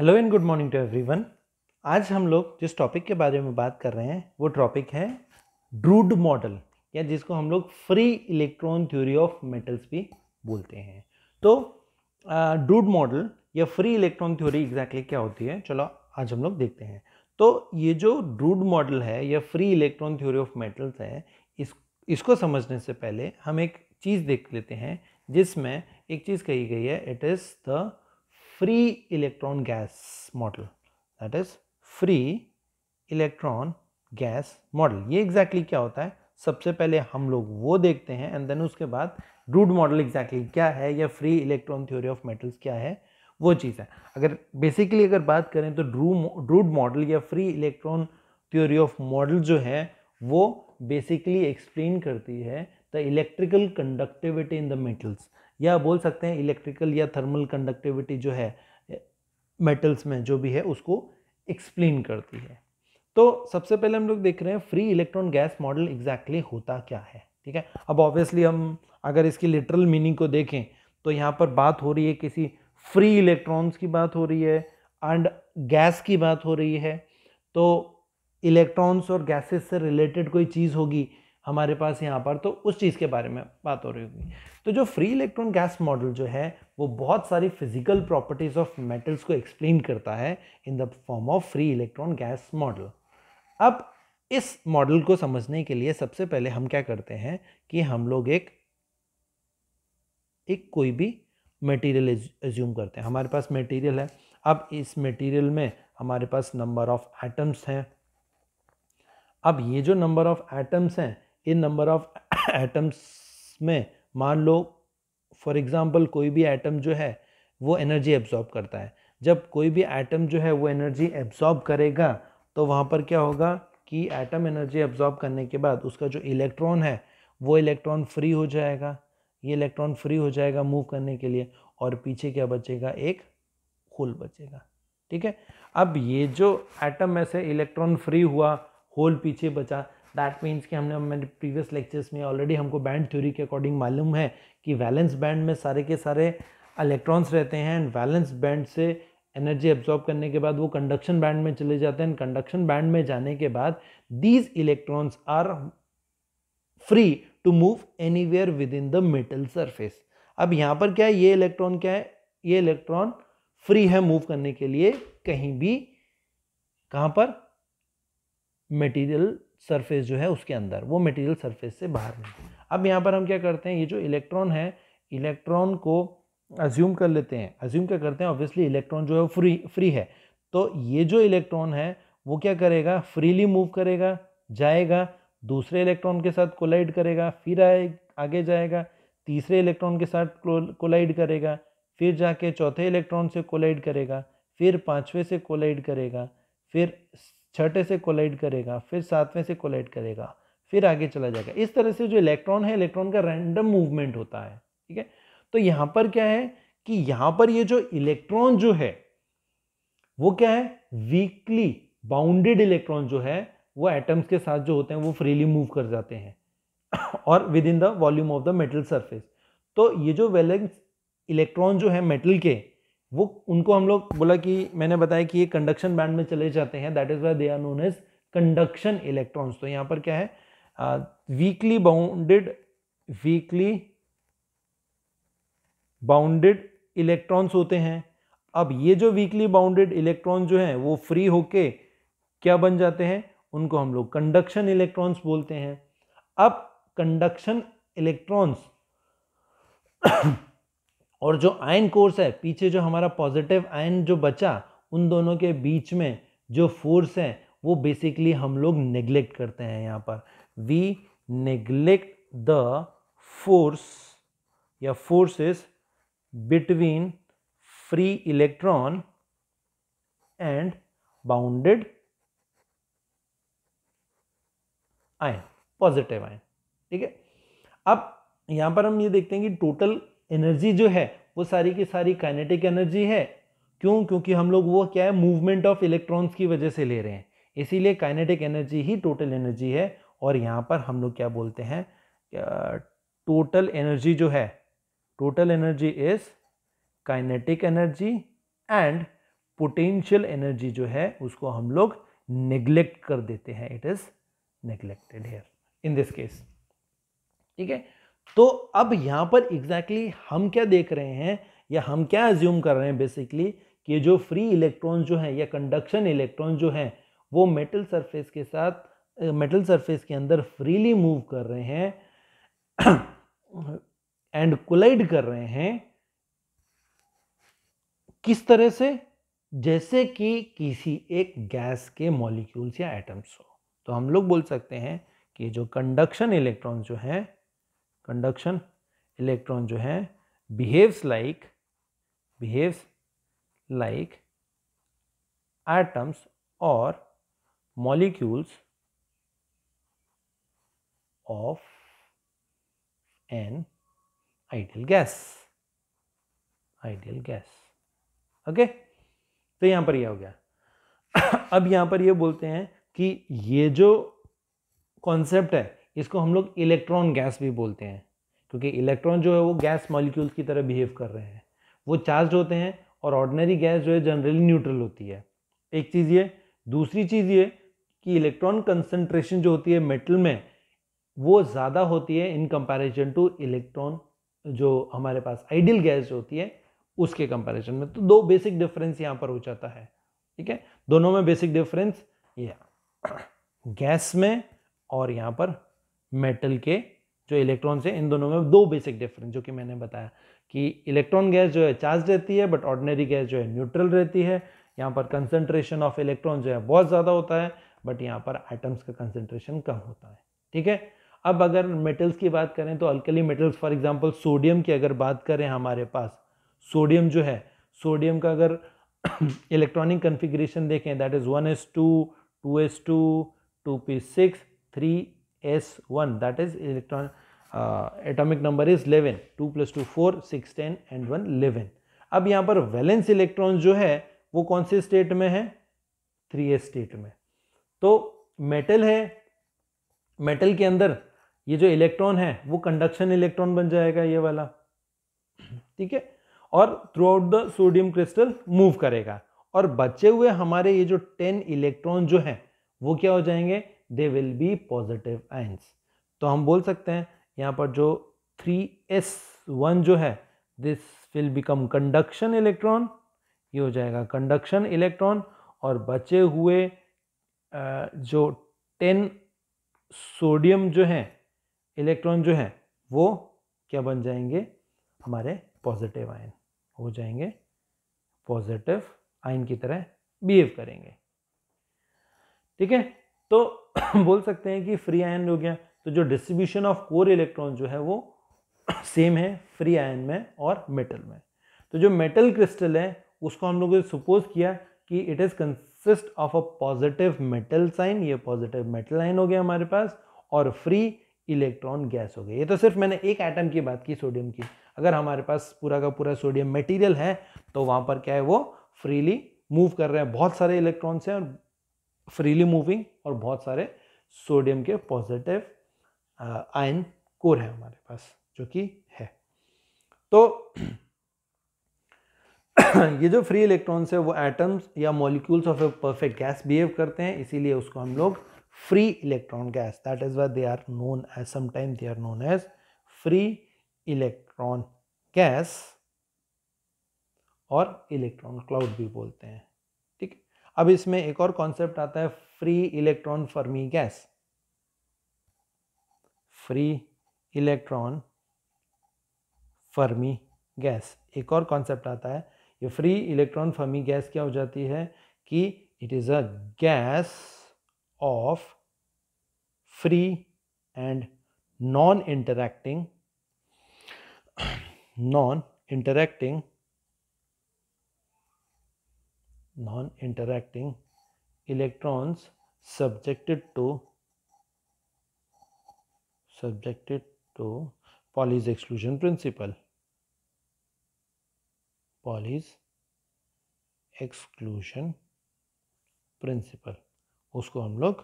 Hello and good morning to everyone आज हम लोग जिस टॉपिक के बारे में बात कर रहे हैं वो टॉपिक है ड्रूड मॉडल या जिसको हम लोग free electron theory of metals भी बोलते हैं तो ड्रूड मॉडल या फ्री इलेक्ट्रॉन थ्योरी एग्जैक्टली क्या होती है चलो आज हम लोग देखते हैं तो ये जो ड्रूड मॉडल है या free electron theory of metals है इस इसको समझने से पहले हम एक चीज़ देख लेते हैं जिसमें एक चीज़ कही गई है it is the free electron gas model that is free electron gas model ये exactly क्या होता है सबसे पहले हम लोग वो देखते हैं एंड देन उसके बाद रूट मॉडल एग्जैक्टली क्या है या free electron theory of metals क्या है वो चीज़ है अगर बेसिकली अगर बात करें तो रूट मॉडल या free electron theory of model जो है वो बेसिकली एक्सप्लेन करती है the electrical conductivity in the metals या बोल सकते हैं इलेक्ट्रिकल या थर्मल कंडक्टिविटी जो है मेटल्स में जो भी है उसको एक्सप्लेन करती है तो सबसे पहले हम लोग देख रहे हैं free electron gas model exactly होता क्या है ठीक है अब ऑब्वियसली हम अगर इसकी लिटरल मीनिंग को देखें तो यहाँ पर बात हो रही है किसी फ्री इलेक्ट्रॉन्स की बात हो रही है एंड गैस की बात हो रही है तो इलेक्ट्रॉन्स और गैसेस से रिलेटेड कोई चीज़ होगी हमारे पास यहाँ पर तो उस चीज़ के बारे में बात हो रही होगी तो जो फ्री इलेक्ट्रॉन गैस मॉडल जो है वो बहुत सारी फिजिकल प्रॉपर्टीज़ ऑफ मेटल्स को एक्सप्लेन करता है in the form of free electron gas model अब इस मॉडल को समझने के लिए सबसे पहले हम क्या करते हैं कि हम लोग एक एक कोई भी मटेरियल एज्यूम करते हैं हमारे पास मटेरियल है अब इस मटेरियल में हमारे पास नंबर ऑफ एटम्स हैं अब ये जो नंबर ऑफ एटम्स हैं इन नंबर ऑफ एटम्स में मान लो फॉर एग्ज़ाम्पल कोई भी एटम जो है वो एनर्जी एब्जॉर्ब करता है जब कोई भी एटम जो है वो एनर्जी एब्जॉर्ब करेगा तो वहाँ पर क्या होगा कि एटम एनर्जी एब्जॉर्ब करने के बाद उसका जो इलेक्ट्रॉन है वो इलेक्ट्रॉन फ्री हो जाएगा ये इलेक्ट्रॉन फ्री हो जाएगा मूव करने के लिए और पीछे क्या बचेगा एक होल बचेगा ठीक है अब ये जो एटम में से इलेक्ट्रॉन फ्री हुआ होल पीछे बचा दैट मीन्स कि हमने मैंने प्रीवियस लेक्चर्स में ऑलरेडी हमको बैंड थ्योरी के अकॉर्डिंग मालूम है कि वैलेंस बैंड में सारे के सारे इलेक्ट्रॉन्स रहते हैं एंड वैलेंस बैंड से एनर्जी एब्जॉर्ब करने के बाद वो कंडक्शन बैंड में चले जाते हैं कंडक्शन बैंड में जाने के बाद these electrons are free to move anywhere within the metal surface अब यहाँ पर क्या है ये इलेक्ट्रॉन क्या है ये इलेक्ट्रॉन फ्री है मूव करने के लिए कहीं भी कहाँ पर मटेरियल सरफेस जो है उसके अंदर वो मटेरियल सरफेस से बाहर नहीं अब यहाँ पर हम क्या करते हैं ये जो इलेक्ट्रॉन है इलेक्ट्रॉन को अज्यूम कर लेते हैं अज्यूम क्या करते हैं ऑब्वियसली इलेक्ट्रॉन जो है फ्री फ्री है तो ये जो इलेक्ट्रॉन है वो क्या करेगा फ्रीली मूव करेगा जाएगा दूसरे इलेक्ट्रॉन के साथ कोलाइड करेगा फिर आए आगे जाएगा तीसरे इलेक्ट्रॉन के साथ कोलाइड करेगा फिर जाके चौथे इलेक्ट्रॉन से कोलाइड करेगा फिर पाँचवें से कोलाइड करेगा फिर छठे से कोलाइड करेगा फिर सातवें से कोलाइड करेगा फिर आगे चला जाएगा इस तरह से जो इलेक्ट्रॉन है इलेक्ट्रॉन का रैंडम मूवमेंट होता है ठीक है तो यहां पर क्या है कि यहाँ पर ये जो इलेक्ट्रॉन जो है वो क्या है वीकली बाउंडेड इलेक्ट्रॉन जो है वो एटम्स के साथ जो होते हैं वो फ्रीली मूव कर जाते हैं और within the volume of the metal surface तो ये जो वैलेंस इलेक्ट्रॉन जो है मेटल के वो उनको हम लोग बोला कि मैंने बताया कि ये कंडक्शन बैंड में चले जाते हैं that is why they are known as conduction electrons तो यहाँ पर क्या है weakly bounded weakly bounded electrons होते हैं अब ये जो वीकली बाउंडेड इलेक्ट्रॉन जो हैं वो फ्री होके क्या बन जाते हैं उनको हम लोग कंडक्शन इलेक्ट्रॉन्स बोलते हैं अब कंडक्शन इलेक्ट्रॉन्स और जो आयन कोर्स है पीछे जो हमारा पॉजिटिव आयन जो बचा उन दोनों के बीच में जो फोर्स है वो बेसिकली हम लोग नेग्लेक्ट करते हैं यहाँ पर वी नेग्लेक्ट द फोर्स या forces between free electron and bounded ion positive ion ठीक है अब यहाँ पर हम ये देखते हैं कि टोटल एनर्जी जो है वो सारी की सारी काइनेटिक एनर्जी है क्यों क्योंकि हम लोग वो क्या है मूवमेंट ऑफ इलेक्ट्रॉन्स की वजह से ले रहे हैं इसीलिए काइनेटिक एनर्जी ही टोटल एनर्जी है और यहाँ पर हम लोग क्या बोलते हैं टोटल एनर्जी जो है total energy is kinetic energy and potential energy जो है उसको हम लोग नेग्लेक्ट कर देते हैं it is neglected here in this case ठीक है तो अब यहाँ पर एग्जैक्टली exactly हम क्या देख रहे हैं या हम क्या एज्यूम कर रहे हैं बेसिकली कि जो फ्री इलेक्ट्रॉन्स जो हैं या कंडक्शन इलेक्ट्रॉन्स जो हैं वो मेटल सरफेस के साथ मेटल सरफेस के अंदर फ्रीली मूव कर रहे हैं एंड कोलाइड कर रहे हैं किस तरह से जैसे कि किसी एक गैस के मॉलिक्यूल्स या एटम्स हो तो हम लोग बोल सकते हैं कि जो कंडक्शन इलेक्ट्रॉन्स जो हैं कंडक्शन इलेक्ट्रॉन जो है behaves like behaves like atoms और molecules of an ideal gas ideal gas okay तो यहां पर यह हो गया अब यहां पर यह बोलते हैं कि ये जो कॉन्सेप्ट है इसको हम लोग इलेक्ट्रॉन गैस भी बोलते हैं क्योंकि इलेक्ट्रॉन जो है वो गैस मॉलिक्यूल्स की तरह बिहेव कर रहे हैं वो चार्ज होते हैं और ऑर्डनरी गैस जो है जनरली न्यूट्रल होती है एक चीज़ ये दूसरी चीज़ ये कि इलेक्ट्रॉन कंसनट्रेशन जो होती है मेटल में वो ज़्यादा होती है इन कंपैरिजन टू इलेक्ट्रॉन जो हमारे पास आइडियल गैस जो होती है उसके कंपैरिजन में तो दो बेसिक डिफरेंस यहाँ पर हो जाता है ठीक है दोनों में बेसिक डिफरेंस ये गैस में और यहाँ पर मेटल के जो इलेक्ट्रॉन्स हैं इन दोनों में दो बेसिक डिफरेंस जो कि मैंने बताया कि इलेक्ट्रॉन गैस जो है चार्ज रहती है बट ऑर्डनरी गैस जो है न्यूट्रल रहती है यहाँ पर कंसनट्रेशन ऑफ इलेक्ट्रॉन जो है बहुत ज़्यादा होता है बट यहाँ पर आइटम्स का कंसनट्रेशन कम होता है ठीक है अब अगर मेटल्स की बात करें तो alkali metals for example sodium की अगर बात करें हमारे पास सोडियम जो है सोडियम का अगर इलेक्ट्रॉनिक कन्फिग्रेशन देखें that is one s two two s two two p six three s one that is electron atomic number is eleven two plus two four six ten and one eleven अब यहाँ पर valence electron जो है वो कौन से state में है थ्री एस स्टेट में तो मेटल है मेटल के अंदर ये जो इलेक्ट्रॉन है वो कंडक्शन इलेक्ट्रॉन बन जाएगा ये वाला ठीक है और throughout the sodium crystal move करेगा और बचे हुए हमारे ये जो टेन इलेक्ट्रॉन जो है वो क्या हो जाएंगे they will be positive ions तो हम बोल सकते हैं यहाँ पर जो थ्री एस वन जो है this will become conduction electron ये हो जाएगा कंडक्शन इलेक्ट्रॉन और बचे हुए जो टेन सोडियम जो है इलेक्ट्रॉन जो है वो क्या बन जाएंगे हमारे पॉजिटिव आयन हो जाएंगे पॉजिटिव आयन की तरह बिहेव करेंगे ठीक है तो बोल सकते हैं कि फ्री आयन हो गया तो जो डिस्ट्रीब्यूशन ऑफ कोर इलेक्ट्रॉन जो है वो सेम है फ्री आयन में और मेटल में तो जो मेटल क्रिस्टल है उसको हम लोगों ने सपोज किया कि it is consist of a positive metal ion ये पॉजिटिव मेटल आइन हो गया हमारे पास और फ्री इलेक्ट्रॉन गैस हो गई ये तो सिर्फ मैंने एक एटम की बात की सोडियम की अगर हमारे पास पूरा का पूरा सोडियम मटेरियल है तो वहाँ पर क्या है वो फ्रीली मूव कर रहे हैं बहुत सारे इलेक्ट्रॉन्स हैं और फ्रीली मूविंग और बहुत सारे सोडियम के पॉजिटिव आयन कोर है हमारे पास जो कि है तो ये जो फ्री इलेक्ट्रॉन्स है वो एटम्स या molecules of a perfect gas behave करते हैं इसीलिए उसको हम लोग free electron gas that is why they are known as समाइम they are known as free electron gas और इलेक्ट्रॉन क्लाउड भी बोलते हैं अब इसमें एक और कॉन्सेप्ट आता है free electron Fermi gas free electron Fermi gas एक और कॉन्सेप्ट आता है ये फ्री इलेक्ट्रॉन फर्मी गैस क्या हो जाती है कि it is a gas of free and non interacting non interacting non-interacting electrons subjected to subjected to Pauli's exclusion principle. Pauli's exclusion principle. उसको हम लोग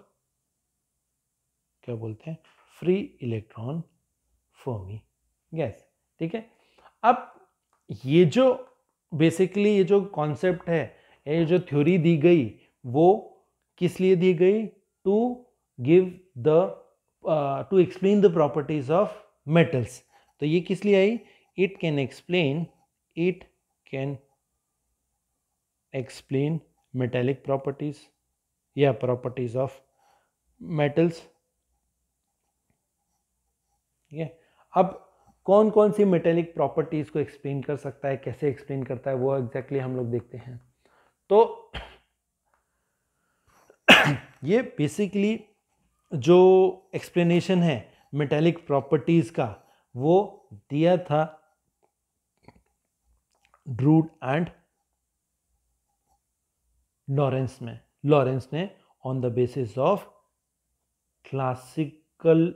क्या बोलते हैं फ्री इलेक्ट्रॉन फॉर्मी गैस ठीक है अब ये जो बेसिकली ये जो कॉन्सेप्ट है यानी जो थ्योरी दी गई वो किस लिए दी गई to give the to explain the properties of metals तो ये किस लिए आई it can explain it can explain metallic properties या प्रॉपर्टीज ऑफ मेटल्स ठीक है अब कौन कौन सी मेटेलिक प्रॉपर्टीज़ को एक्सप्लेन कर सकता है कैसे एक्सप्लेन करता है वो एग्जैक्टली exactly हम लोग देखते हैं तो ये बेसिकली जो एक्सप्लेनेशन है मेटेलिक प्रॉपर्टीज़ का वो दिया था ड्रूड एंड लॉरेंस में लॉरेंस ने on the basis of classical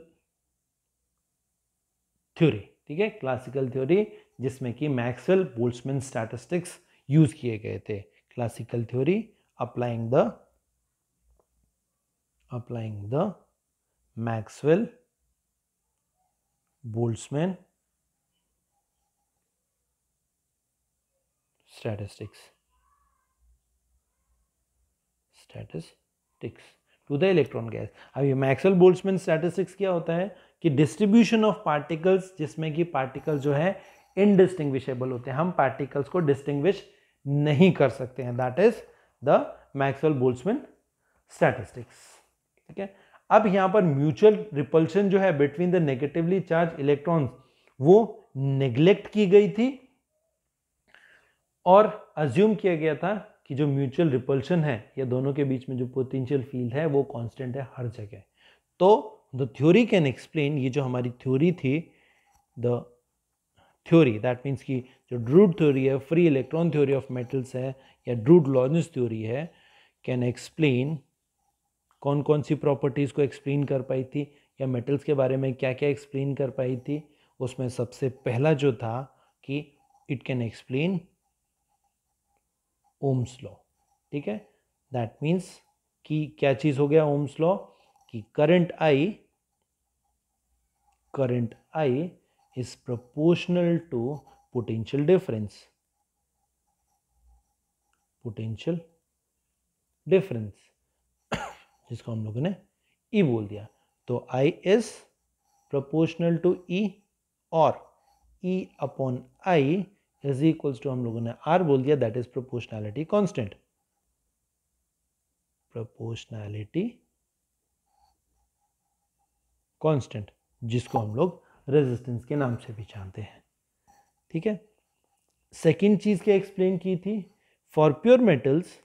theory ठीक है क्लासिकल थ्योरी जिसमें कि मैक्सवेल बोल्समैन स्टैटिस्टिक्स यूज़ किए गए थे classical theory applying the applying the Maxwell Boltzmann statistics statistics to the electron gas अब ये मैक्सवेल बोल्समैन स्टैटिस्टिक्स क्या होता है कि डिस्ट्रीब्यूशन ऑफ पार्टिकल्स जिसमें कि पार्टिकल जो है इनडिस्टिंग्विशेबल होते हैं हम पार्टिकल्स को डिस्टिंग्विश नहीं कर सकते हैं that is the Maxwell Boltzmann statistics ठीक है अब यहां पर म्यूचुअल रिपल्शन जो है between the negatively charge electrons वो नेग्लेक्ट की गई थी और अज्यूम किया गया था कि जो म्यूचुअल रिपल्शन है या दोनों के बीच में जो पोटेंशियल फील्ड है वो कांस्टेंट है हर जगह तो द थ्योरी कैन एक्सप्लेन ये जो हमारी थ्योरी थी द थ्योरी दैट मीन्स की जो ड्रूड थ्योरी है free electron theory of metals है या ड्रूड लॉजिस थ्योरी है कैन एक्सप्लेन कौन कौन सी प्रॉपर्टीज़ को एक्सप्लेन कर पाई थी या मेटल्स के बारे में क्या क्या एक्सप्लेन कर पाई थी उसमें सबसे पहला जो था कि it can explain Ohm's law ठीक है दैट मीन्स कि क्या चीज़ हो गया ओम्स लॉ कि current I current I is proportional to potential difference potential difference जिसको हम लोगों ने ई e बोल दिया तो I is proportional to E और E upon I is equals to हम लोगों ने आर बोल दिया that is proportionality constant proportionality constant जिसको हम लोग रेजिस्टेंस के नाम से भी जानते हैं ठीक है सेकंड चीज़ क्या एक्सप्लेन की थी for pure metals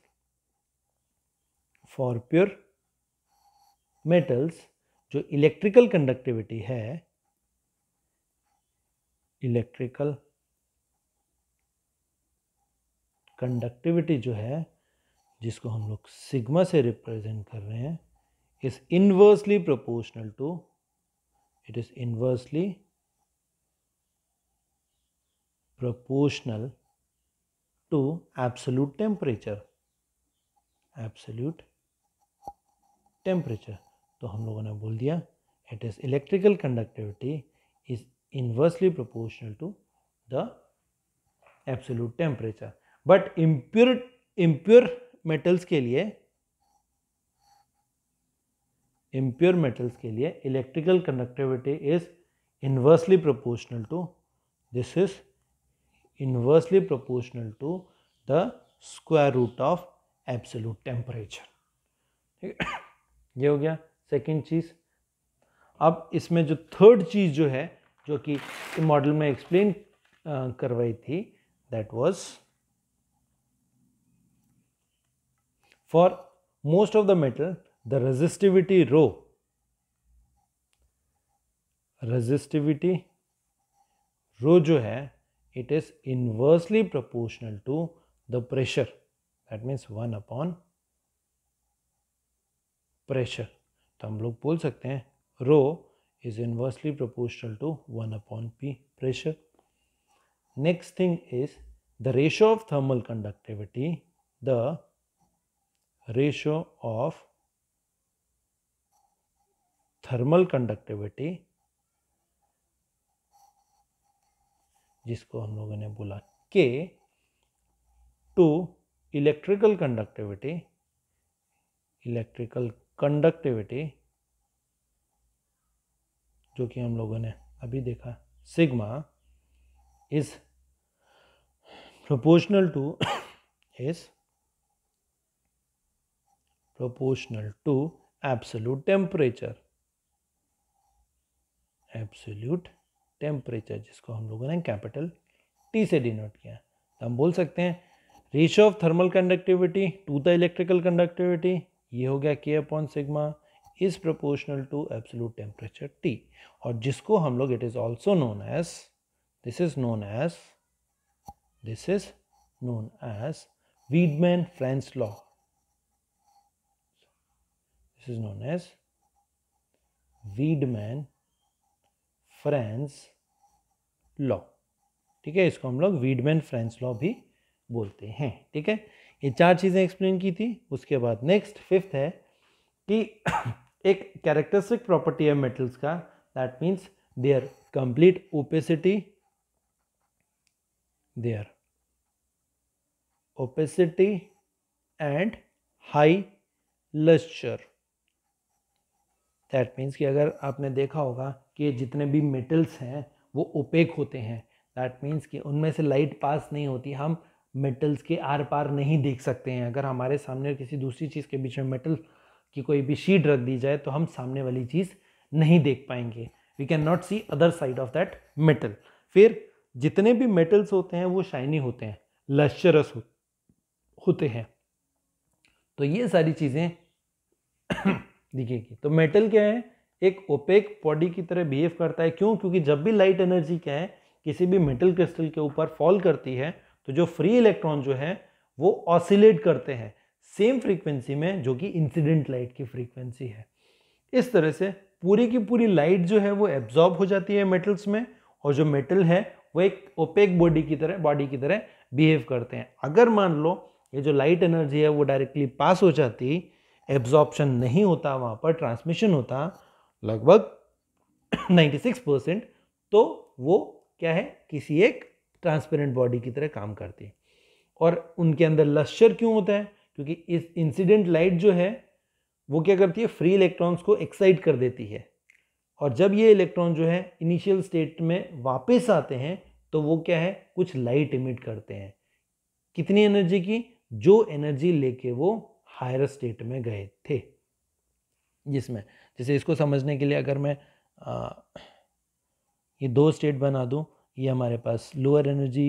for pure metals जो इलेक्ट्रिकल कंडक्टिविटी है इलेक्ट्रिकल कंडक्टिविटी जो है जिसको हम लोग सिग्मा से रिप्रेजेंट कर रहे हैं is inversely proportional to it is inversely proportional to absolute temperature absolute temperature तो हम लोगों ने बोल दिया it is electrical conductivity is inversely proportional to the absolute temperature but impure impure metals के लिए इम्प्योर मेटल्स के लिए electrical conductivity is inversely proportional to this is inversely proportional to the square root of absolute temperature ये हो गया second चीज़ अब इसमें जो थर्ड चीज़ जो है जो कि मॉडल में एक्सप्लेन करवाई थी that was for most of the metal the resistivity rho resistivity rho जो है it is inversely proportional to the pressure that means one upon pressure तो हम लोग बोल सकते हैं rho is inversely proportional to 1 upon p pressure. Next thing is the ratio of thermal conductivity, the ratio of thermal conductivity जिसको हम लोगों ने बोला K to electrical conductivity electrical conductivity जो कि हम लोगों ने अभी देखा sigma is proportional to is proportional to absolute temperature absolute temperature जिसको हम लोगों ने कैपिटल टी से डिनोट किया तो हम बोल सकते हैं ratio of thermal conductivity to the electrical conductivity ये हो गया K upon sigma is proportional to absolute temperature T और जिसको हम लोग it is also known as this is known as this is known as Wiedemann Franz law this is known as Wiedemann Franz law ठीक है इसको हम लोग वीडमैन Franz law भी बोलते हैं ठीक है ये चार चीज़ें एक्सप्लेन की थी उसके बाद नेक्स्ट फिफ्थ है कि एक कैरेक्टरिस्टिक प्रॉपर्टी है मेटल्स का that means their complete opacity their opacity and high lustre that means कि अगर आपने देखा होगा के जितने भी मेटल्स हैं वो ओपेक होते हैं दैट मीन्स कि उनमें से लाइट पास नहीं होती हम मेटल्स के आर पार नहीं देख सकते हैं अगर हमारे सामने किसी दूसरी चीज़ के बीच में मेटल की कोई भी शीट रख दी जाए तो हम सामने वाली चीज़ नहीं देख पाएंगे we can not see other side of that metal फिर जितने भी मेटल्स होते हैं वो शाइनी होते हैं लश्चरस हो, होते हैं तो ये सारी चीज़ें दिखेगी तो मेटल क्या है एक ओपेक बॉडी की तरह बिहेव करता है क्यों क्योंकि जब भी लाइट एनर्जी क्या है किसी भी मेटल क्रिस्टल के ऊपर फॉल करती है तो जो फ्री इलेक्ट्रॉन जो है वो ऑसिलेट करते हैं सेम फ्रीक्वेंसी में जो कि इंसिडेंट लाइट की फ्रीक्वेंसी है इस तरह से पूरी की पूरी लाइट जो है वो एब्जॉर्ब हो जाती है मेटल्स में और जो मेटल है वो एक ओपेक बॉडी की तरह बॉडी की तरह बिहेव करते हैं अगर मान लो ये जो लाइट एनर्जी है वो डायरेक्टली पास हो जाती एब्जॉर्बशन नहीं होता वहाँ पर ट्रांसमिशन होता लगभग 96 परसेंट तो वो क्या है किसी एक ट्रांसपेरेंट बॉडी की तरह काम करती है और उनके अंदर लश्चर क्यों होता है क्योंकि इस इंसिडेंट लाइट जो है वो क्या करती है फ्री इलेक्ट्रॉन्स को एक्साइट कर देती है और जब ये इलेक्ट्रॉन जो है इनिशियल स्टेट में वापस आते हैं तो वो क्या है कुछ लाइट इमिट करते हैं कितनी एनर्जी की जो एनर्जी लेके वो हायर स्टेट में गए थे जिसमें जैसे इसको समझने के लिए अगर मैं आ, ये दो स्टेट बना दूँ ये हमारे पास lower energy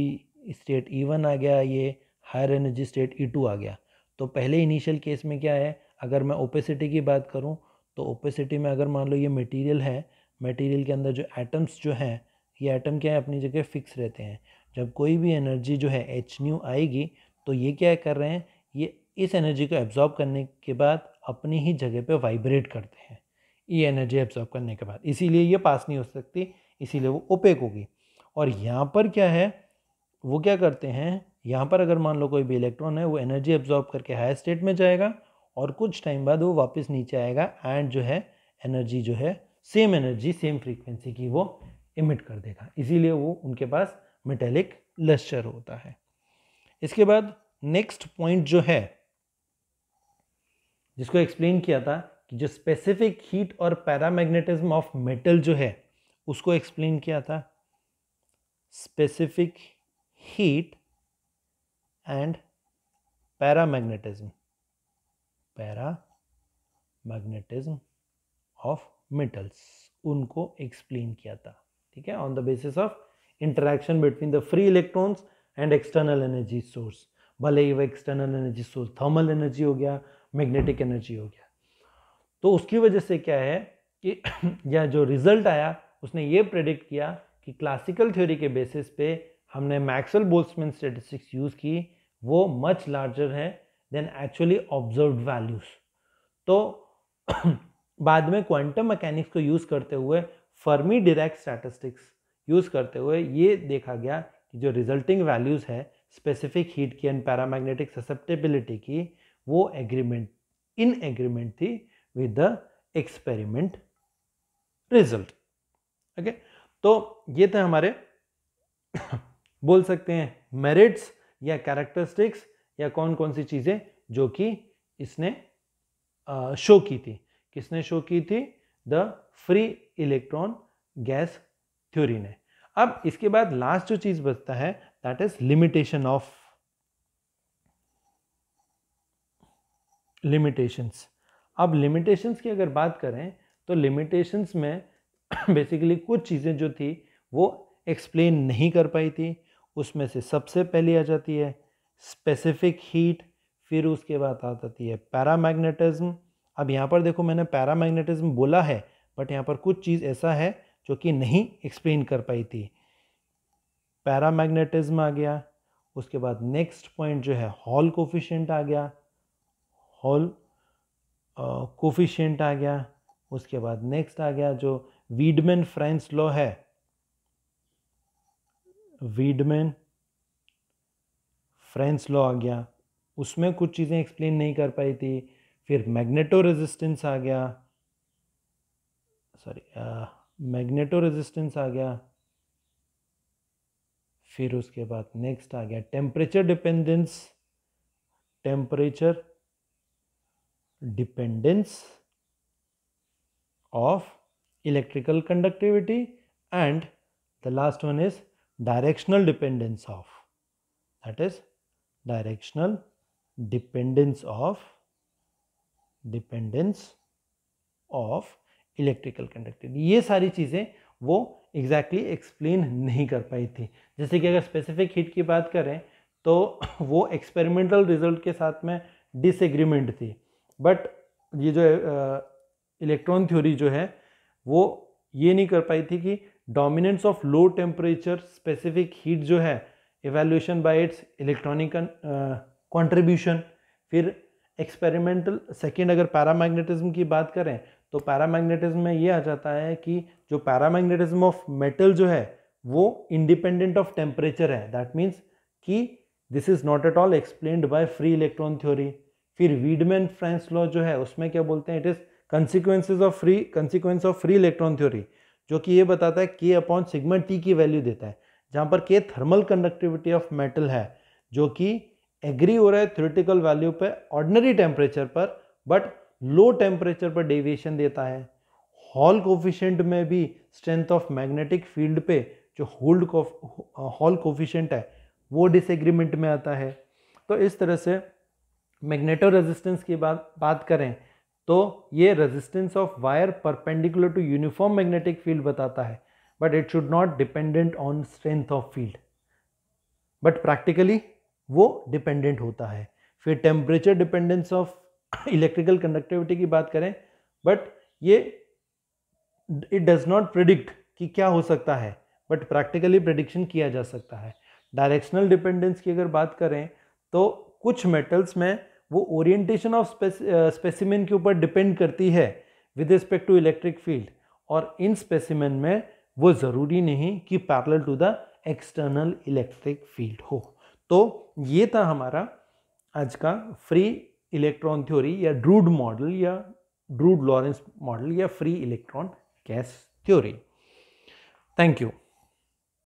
state E one आ गया ये higher energy state E two आ गया तो पहले इनिशियल केस में क्या है अगर मैं ओपेसिटी की बात करूँ तो ओपेसिटी में अगर मान लो ये मटेरियल है मटेरियल के अंदर जो एटम्स जो हैं ये एटम क्या है अपनी जगह फिक्स रहते हैं जब कोई भी एनर्जी जो है एच न्यू आएगी तो ये क्या कर रहे हैं ये इस एनर्जी को एब्जॉर्ब करने के बाद अपनी ही जगह पे वाइब्रेट करते हैं ई एनर्जी एब्जॉर्व करने के बाद इसीलिए ये पास नहीं हो सकती इसीलिए वो ओपेक होगी और यहाँ पर क्या है वो क्या करते हैं यहाँ पर अगर मान लो कोई भी इलेक्ट्रॉन है वो एनर्जी एब्जॉर्ब करके हायर स्टेट में जाएगा और कुछ टाइम बाद वो वापस नीचे आएगा एंड जो है एनर्जी जो है सेम एनर्जी सेम फ्रीक्वेंसी की वो इमिट कर देगा इसीलिए वो उनके पास मेटेलिक लश्चर होता है इसके बाद नेक्स्ट पॉइंट जो है जिसको एक्सप्लेन किया था कि जो स्पेसिफिक हीट और पैरामैग्नेटिज्म ऑफ मेटल जो है उसको एक्सप्लेन किया था specific heat and paramagnetism paramagnetism of metals उनको एक्सप्लेन किया था ठीक है on the basis of interaction between the free electrons and external energy source भले ही वह external energy source thermal energy हो गया मैग्नेटिक एनर्जी हो गया तो उसकी वजह से क्या है कि यह जो रिज़ल्ट आया उसने ये प्रेडिक्ट किया कि क्लासिकल थ्योरी के बेसिस पे हमने मैक्सल बोल्समैन स्टेटिस्टिक्स यूज़ की वो मच लार्जर है देन एक्चुअली ऑब्जर्व वैल्यूज़ तो बाद में क्वांटम मैकेनिक्स को यूज़ करते हुए फर्मी डिरेक्ट स्टैटिस्टिक्स यूज़ करते हुए ये देखा गया कि जो रिजल्टिंग वैल्यूज़ है स्पेसिफिक हीट की एंड पैरामैग्नेटिक ससेप्टेबिलिटी की वो एग्रीमेंट इन एग्रीमेंट थी with the experiment result okay तो ये थे हमारे बोल सकते हैं मेरिट्स या कैरेक्टरिस्टिक्स या कौन कौन सी चीज़ें जो कि इसने शो की थी किसने शो की थी the free electron gas theory ने अब इसके बाद लास्ट जो चीज़ बचता है that is limitation of limitations अब लिमिटेशंस की अगर बात करें तो लिमिटेशंस में बेसिकली कुछ चीज़ें जो थी वो एक्सप्लेन नहीं कर पाई थी उसमें से सबसे पहली आ जाती है स्पेसिफिक हीट फिर उसके बाद आ जाती है पैरामैग्नेटिज्म अब यहाँ पर देखो मैंने पैरामैग्नेटिज्म बोला है बट यहाँ पर कुछ चीज़ ऐसा है जो कि नहीं एक्सप्लेन कर पाई थी पैरामैग्नेटिज्म आ गया उसके बाद नेक्स्ट पॉइंट जो है हॉल कोफिशेंट आ गया हॉल कोफिशेंट आ गया उसके बाद नेक्स्ट आ गया जो वीडमैन फ्रेंच लॉ है वीडमैन फ्रेंच लॉ आ गया उसमें कुछ चीज़ें एक्सप्लेन नहीं कर पाई थी फिर मैग्नेटो रेजिस्टेंस आ गया सॉरी मैग्नेटो रेजिस्टेंस आ गया फिर उसके बाद नेक्स्ट आ गया temperature dependence temperature dependence of electrical conductivity and the last one is directional dependence of that is directional dependence of dependence of electrical conductivity ये सारी चीज़ें वो एग्जैक्टली exactly एक्सप्लेन नहीं कर पाई थी जैसे कि अगर स्पेसिफिक हीट की बात करें तो वो एक्सपेरिमेंटल रिजल्ट के साथ में डिसएग्रीमेंट थी बट ये जो इलेक्ट्रॉन थ्योरी जो है वो ये नहीं कर पाई थी कि dominance of low temperature specific heat जो है evolution by its electronic contribution फिर एक्सपेरिमेंटल सेकेंड अगर पैरामैग्नेटिज्म की बात करें तो पैरामैग्नेटिज्म में ये आ जाता है कि जो पैरामैग्नेटिज्म ऑफ मेटल जो है वो इंडिपेंडेंट ऑफ टेम्परेचर है दैट मीन्स कि this is not at all explained by free electron theory फिर वीडमैन फ्रेंस लॉ जो है उसमें क्या बोलते हैं it is consequences of free consequence of free electron theory जो कि ये बताता है के अपॉन सिग्मा टी की वैल्यू देता है जहाँ पर के थर्मल कंडक्टिविटी ऑफ मेटल है जो कि एग्री हो रहा है थ्योरेटिकल वैल्यू पे ऑर्डनरी टेम्परेचर पर बट लो टेम्परेचर पर डेविएशन देता है हॉल कोफिशेंट में भी स्ट्रेंथ ऑफ मैग्नेटिक फील्ड पे जो होल्ड हॉल कोफिशेंट है वो डिसएग्रीमेंट में आता है तो इस तरह से मैग्नेटो रेजिस्टेंस की बात बात करें तो ये resistance of wire perpendicular to uniform magnetic field बताता है but it should not dependent on strength of field but practically वो डिपेंडेंट होता है फिर temperature dependence of electrical conductivity की बात करें बट ये इट डज नॉट प्रिडिक्ट कि क्या हो सकता है बट प्रैक्टिकली प्रडिक्शन किया जा सकता है डायरेक्शनल डिपेंडेंस की अगर बात करें तो कुछ मेटल्स में वो ओरिएंटेशन ऑफ स्पेसिमेन के ऊपर डिपेंड करती है with respect to electric field और इन स्पेसिमेन में वो ज़रूरी नहीं कि parallel to the external electric field हो तो ये था हमारा आज का फ्री इलेक्ट्रॉन थ्योरी या ड्रूड मॉडल या ड्रूड लॉरेंस मॉडल या free electron gas theory thank you